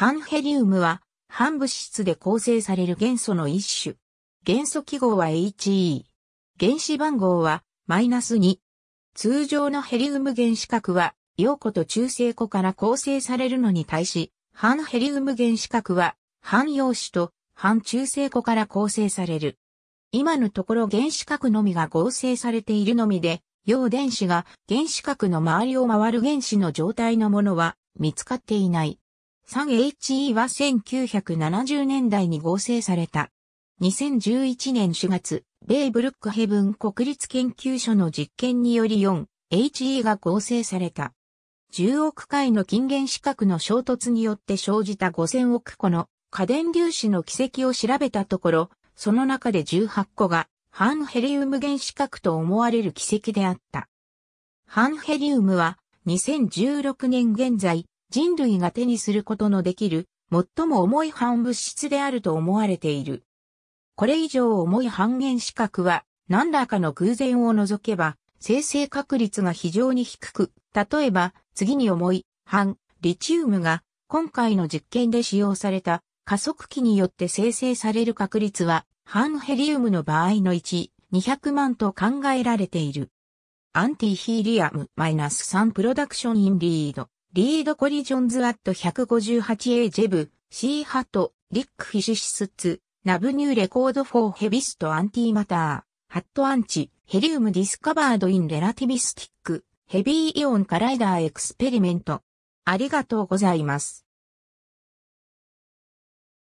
反ヘリウムは、半物質で構成される元素の一種。元素記号は HE。原子番号は、マイナス2。通常のヘリウム原子核は、陽子と中性子から構成されるのに対し、反ヘリウム原子核は、半陽子と半中性子から構成される。今のところ原子核のみが合成されているのみで、陽電子が原子核の周りを回る原子の状態のものは見つかっていない。3HE は1970年代に合成された。2011年4月、米ブルックヘブン国立研究所の実験により 4HE が合成された。10億回の近原視覚の衝突によって生じた5000億個の家電粒子の軌跡を調べたところ、その中で18個が半ヘリウム原子核と思われる軌跡であった。半ヘリウムは2016年現在人類が手にすることのできる最も重い反物質であると思われている。これ以上重い半減資格は何らかの偶然を除けば生成確率が非常に低く、例えば次に重い半リチウムが今回の実験で使用された加速器によって生成される確率は半ヘリウムの場合の1、200万と考えられている。アンティヒーリアム -3 プロダクションインリード。リードコリジョンズアット 158A ジェブ、シーハト、リックフィシシスツ、ナブニューレコードフォーヘビストアンティマター、ハットアンチ、ヘリウムディスカバードインレラティビスティック、ヘビーイオンカライダーエクスペリメント。ありがとうございます。